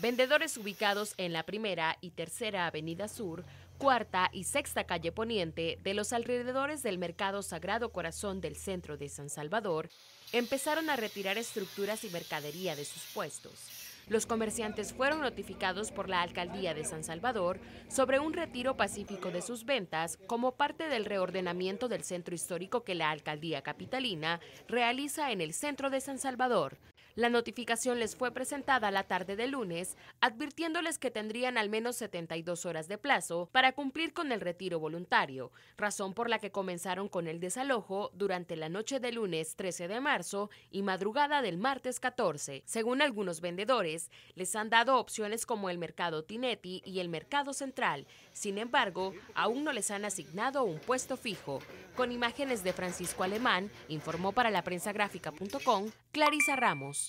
Vendedores ubicados en la primera y tercera avenida sur, cuarta y sexta calle poniente de los alrededores del mercado Sagrado Corazón del centro de San Salvador, empezaron a retirar estructuras y mercadería de sus puestos. Los comerciantes fueron notificados por la alcaldía de San Salvador sobre un retiro pacífico de sus ventas como parte del reordenamiento del centro histórico que la alcaldía capitalina realiza en el centro de San Salvador. La notificación les fue presentada la tarde de lunes, advirtiéndoles que tendrían al menos 72 horas de plazo para cumplir con el retiro voluntario, razón por la que comenzaron con el desalojo durante la noche de lunes 13 de marzo y madrugada del martes 14. Según algunos vendedores, les han dado opciones como el mercado Tinetti y el mercado central. Sin embargo, aún no les han asignado un puesto fijo. Con imágenes de Francisco Alemán, informó para la prensa gráfica.com Clarisa Ramos.